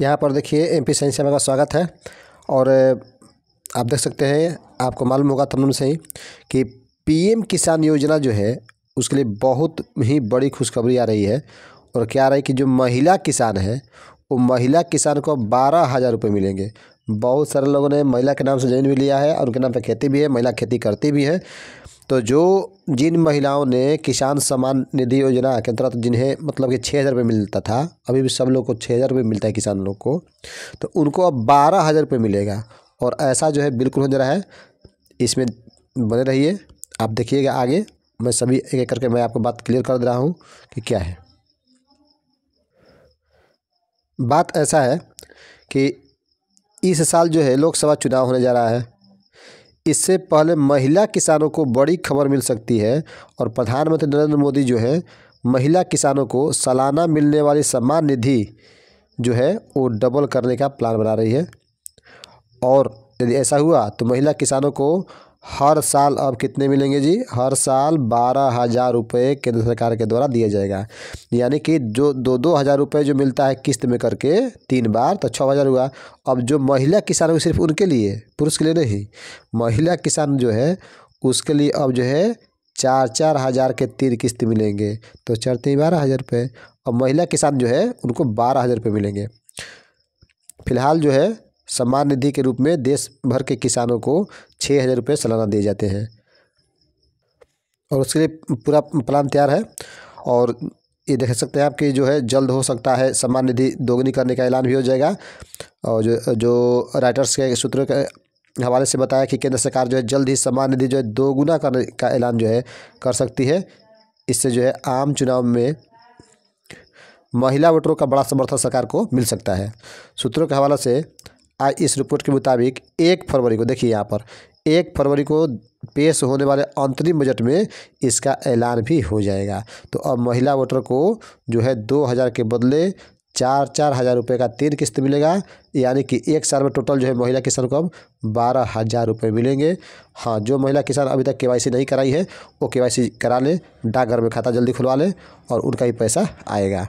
यहाँ पर देखिए एम पी साइंस का स्वागत है और आप देख सकते हैं आपको मालूम होगा तमन से ही कि पीएम किसान योजना जो है उसके लिए बहुत ही बड़ी खुशखबरी आ रही है और क्या आ रही है कि जो महिला किसान है वो महिला किसान को बारह हज़ार रुपये मिलेंगे बहुत सारे लोगों ने महिला के नाम से जमीन भी लिया है और उनके नाम पर खेती भी है महिला खेती करती भी है तो जो जिन महिलाओं ने किसान सम्मान निधि योजना के अंतर्गत जिन्हें मतलब कि छः हज़ार रुपये मिलता था अभी भी सब लोग को छः हज़ार रुपये मिलता है किसान लोग को तो उनको अब बारह हज़ार रुपये मिलेगा और ऐसा जो है बिल्कुल हो जा रहा है इसमें बने रहिए आप देखिएगा आगे मैं सभी एक एक करके मैं आपको बात क्लियर कर दे रहा हूँ कि क्या है बात ऐसा है कि इस साल जो है लोकसभा चुनाव होने जा रहा है इससे पहले महिला किसानों को बड़ी खबर मिल सकती है और प्रधानमंत्री नरेंद्र मोदी जो है महिला किसानों को सालाना मिलने वाली सम्मान निधि जो है वो डबल करने का प्लान बना रही है और यदि ऐसा हुआ तो महिला किसानों को हर साल अब कितने मिलेंगे जी हर साल बारह हज़ार रुपये केंद्र सरकार के द्वारा दिया जाएगा यानी कि जो दो दो हज़ार रुपये जो मिलता है किस्त में करके तीन बार तो छः हज़ार हुआ अब जो महिला किसान हुई सिर्फ उनके लिए पुरुष के लिए नहीं महिला किसान जो है उसके लिए अब जो है चार चार हज़ार के तीन किस्त मिलेंगे तो चार तीन बारह हज़ार रुपये और महिला किसान जो है उनको बारह हज़ार रुपये मिलेंगे फिलहाल जो है सम्मान निधि के रूप में देश भर के किसानों को छः हज़ार रुपये सालाना दिए जाते हैं और उसके लिए पूरा प्लान तैयार है और ये देख सकते हैं आप कि जो है जल्द हो सकता है सम्मान निधि दोगुनी करने का ऐलान भी हो जाएगा और जो जो राइटर्स के सूत्रों के हवाले से बताया कि केंद्र सरकार जो है जल्द ही सम्मान निधि जो है दोगुना करने का ऐलान जो है कर सकती है इससे जो है आम चुनाव में महिला वोटरों का बड़ा समर्थन सरकार को मिल सकता है सूत्रों के हवाले से आज इस रिपोर्ट के मुताबिक एक फरवरी को देखिए यहाँ पर एक फरवरी को पेश होने वाले अंतरिम बजट में इसका ऐलान भी हो जाएगा तो अब महिला वोटर को जो है दो हज़ार के बदले चार चार हज़ार रुपये का तीन किस्त मिलेगा यानी कि एक साल में टोटल जो है महिला किसान को अब बारह हज़ार रुपये मिलेंगे हाँ जो महिला किसान अभी तक केवाईसी नहीं कराई है वो केवाईसी करा लें डाकघर में खाता जल्दी खुलवा लें और उनका ही पैसा आएगा